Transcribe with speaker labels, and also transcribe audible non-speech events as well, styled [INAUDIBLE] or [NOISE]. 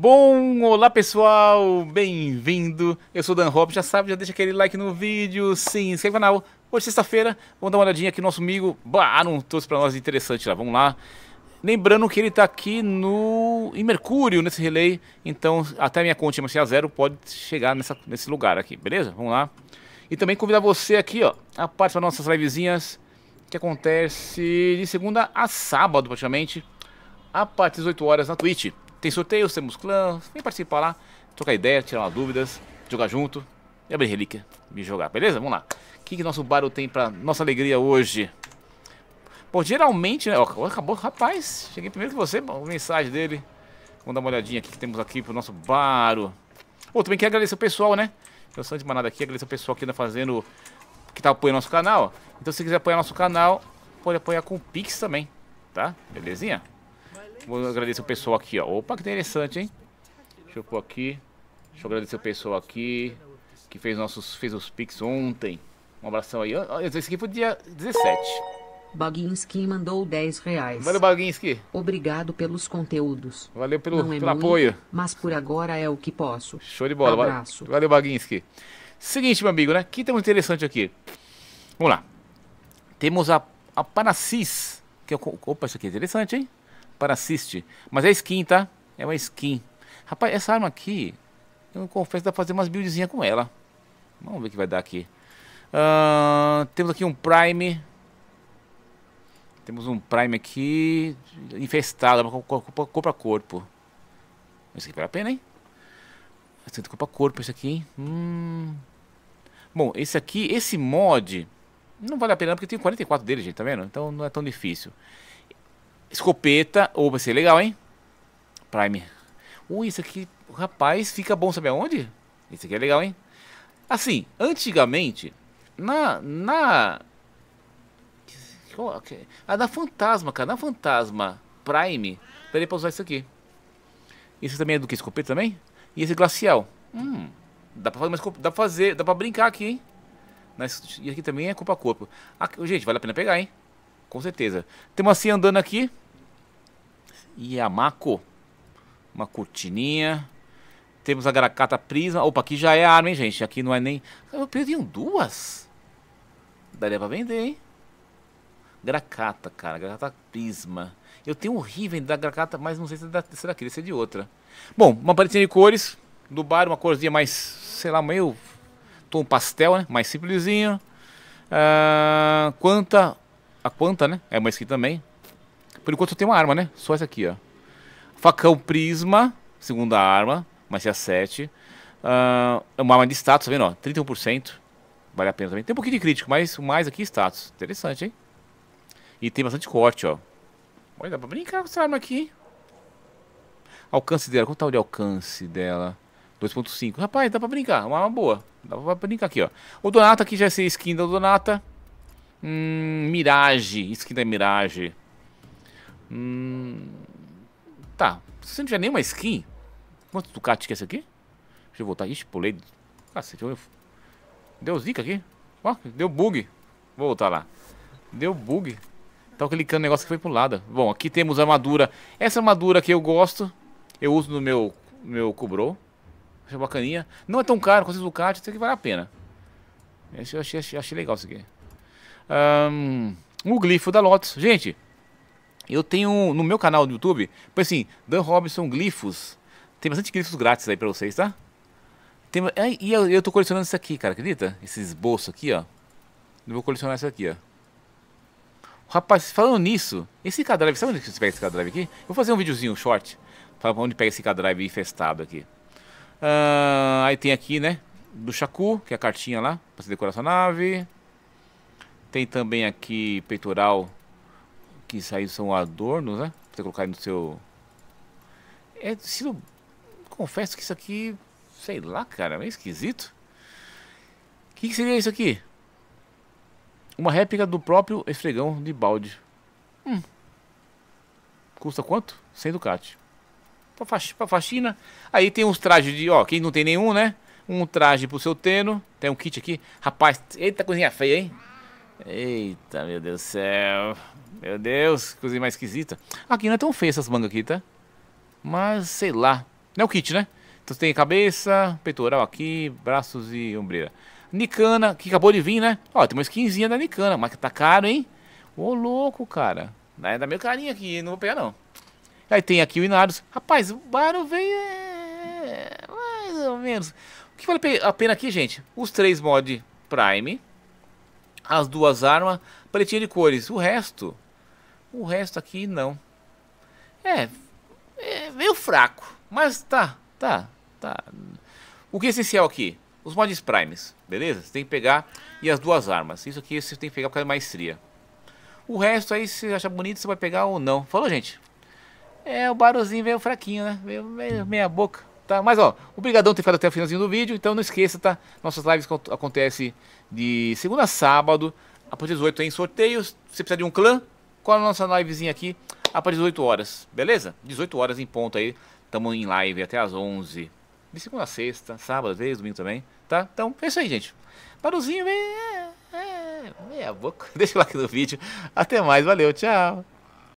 Speaker 1: Bom, olá pessoal, bem-vindo. Eu sou o Dan Rob, já sabe, já deixa aquele like no vídeo, se inscreva no canal. Hoje, sexta-feira, vamos dar uma olhadinha aqui no nosso amigo não, trouxe para nós interessante lá, vamos lá. Lembrando que ele está aqui no em Mercúrio, nesse relay, então até minha continha a zero pode chegar nessa, nesse lugar aqui, beleza? Vamos lá. E também convidar você aqui, ó, a parte das nossas livezinhas, que acontece de segunda a sábado, praticamente, a partir das 8 horas na Twitch. Tem sorteios, temos clãs, vem participar lá, trocar ideia, tirar dúvidas, jogar junto e abrir relíquia e jogar, beleza? Vamos lá. O que, que nosso baro tem pra nossa alegria hoje? Pô, geralmente, né? Ó, acabou, rapaz, cheguei primeiro que você, uma mensagem dele. Vamos dar uma olhadinha aqui que temos aqui pro nosso baro. Pô, também quero agradecer o pessoal, né? Eu sou de manada aqui, agradecer o pessoal que tá fazendo, que tá apoiando nosso canal. Então se quiser apoiar nosso canal, pode apoiar com o Pix também, tá? Belezinha? Vou agradecer o pessoal aqui, ó. Opa, que interessante, hein? Deixa eu pôr aqui. Deixa eu agradecer o pessoal aqui que fez nossos fez os pix ontem. Um abração aí. Esse aqui foi dia 17. Baginski mandou 10 reais. Valeu, Baginski. Obrigado pelos conteúdos. Valeu pelo, Não é pelo muito, apoio. Mas por agora é o que posso. Show de bola. Abraço. Valeu, Baginski. Seguinte, meu amigo, né? Que temos interessante aqui. Vamos lá. Temos a, a Panacis. Que é, opa, isso aqui é interessante, hein? para assiste. Mas é skin, tá? É uma skin. Rapaz, essa arma aqui, eu confesso, dá pra fazer umas buildzinhas com ela. Vamos ver o que vai dar aqui. Uh, temos aqui um Prime. Temos um Prime aqui. Infestado, corpo a corpo. Isso aqui vale a pena, hein? Bastante corpo a corpo esse aqui, hein? Hum. Bom, esse aqui, esse mod... Não vale a pena porque tem 44 dele, gente, tá vendo? Então não é tão difícil. Escopeta. Ou oh, vai ser legal, hein? Prime. Ui, uh, isso aqui, rapaz, fica bom saber aonde? Isso aqui é legal, hein? Assim, antigamente, na. na. A da Fantasma, cara. Na Fantasma Prime, daria pra usar isso aqui. Esse também é do que? Escopeta também? E esse glacial. Hum. Dá pra fazer, dá pra fazer, dá pra brincar aqui, hein? Mas, e aqui também é corpo a corpo. Aqui, gente, vale a pena pegar, hein? Com certeza. Temos assim andando aqui. Yamako. Uma cortininha. Temos a Gracata Prisma. Opa, aqui já é arma, hein, gente? Aqui não é nem... Eu um duas? Daria pra vender, hein? Gracata, cara. Gracata Prisma. Eu tenho um Riven da Gracata, mas não sei se é, da, se é ser é de outra. Bom, uma paletinha de cores. Do bar, uma corzinha mais, sei lá, meio tom pastel, né? Mais simplesinho. Uh, quanta a quanta, né? É uma skin também. Por enquanto eu tenho uma arma, né? Só essa aqui, ó. Facão Prisma, segunda arma, mas é a 7. Uh, ah, uma arma de status, tá vendo? Ó, 31%. Vale a pena também. Tem um pouquinho de crítico, mas o mais aqui é status. Interessante, hein? E tem bastante corte, ó. Olha, dá pra brincar com essa arma aqui. Alcance dela. Quanto tá o de alcance dela? 2.5. Rapaz, dá pra brincar. Uma arma boa. Dá pra brincar aqui, ó. O Donata aqui já é ser skin da Donata. Hum, mirage. Skin da Mirage. Hum, tá. Se não tiver nenhuma skin. Quanto Ducati que é esse aqui? Deixa eu voltar. Ixi, pulei. Cacete, eu... Deu zica aqui. Ó, deu bug. Vou voltar lá. Deu bug. Tava tá clicando no negócio que foi pro lado. Bom, aqui temos a armadura. Essa armadura que eu gosto. Eu uso no meu, meu Cobro. Achei bacaninha. Não é tão caro, com esses Ducati, isso aqui vale a pena. Esse eu achei, achei, achei legal isso aqui um, o glifo da Lotus. Gente, eu tenho no meu canal do YouTube, pois assim, Dan Robinson Glifos. Tem bastante glifos grátis aí pra vocês, tá? Tem, e eu, eu tô colecionando isso aqui, cara, acredita? Esse esboço aqui, ó. Eu vou colecionar isso aqui, ó. Rapaz, falando nisso, esse cadrive, sabe onde você pega esse cadrive aqui? Eu vou fazer um videozinho um short, falando onde pega esse cadrive infestado aqui. Uh, aí tem aqui, né? Do Shaku, que é a cartinha lá, pra você decorar sua nave. Tem também aqui peitoral, que isso aí são adornos, né? Pra você colocar aí no seu... É estilo... Confesso que isso aqui, sei lá, cara, é meio esquisito. O que, que seria isso aqui? Uma réplica do próprio esfregão de balde. Hum. Custa quanto? 100 ducati. Pra faxina. Aí tem uns trajes de... Ó, quem não tem nenhum, né? Um traje pro seu teno. Tem um kit aqui. Rapaz, eita coisinha feia, hein? Eita, meu Deus do céu. Meu Deus, coisa mais esquisita. Aqui não é tão feia essas mangas aqui, tá? Mas, sei lá. Não é o kit, né? Então tem cabeça, peitoral aqui, braços e ombreira. Nicana, que acabou de vir, né? Ó, tem uma skinzinha da Nicana, mas que tá caro, hein? Ô, louco, cara. Ainda né, meio carinho aqui, não vou pegar, não. Aí tem aqui o Inaros. Rapaz, o Baro veio... É... Mais ou menos. O que vale a pena aqui, gente? Os três mod Prime as duas armas, paletinha de cores. O resto, o resto aqui não. É, é meio fraco, mas tá, tá, tá. O que é essencial aqui? Os mods primes, beleza? Você tem que pegar e as duas armas. Isso aqui você tem que pegar por causa de é maestria. O resto aí, se achar bonito, você vai pegar ou não. Falou, gente? É, o barulzinho veio fraquinho, né? Veio, veio meia boca. Tá? Mas ó, obrigadão por ter ficado até o finalzinho do vídeo. Então não esqueça, tá? Nossas lives acontecem de segunda a sábado, após 18 tem sorteios. Você precisa de um clã? Cola a nossa livezinha aqui após 18 horas, beleza? 18 horas em ponto aí. Tamo em live até as 11. De segunda a sexta, sábado às vezes, domingo também, tá? Então é isso aí, gente. Barulzinho, é, é, meia boca. [LAUGHS] Deixa o like no vídeo. Até mais, valeu, tchau.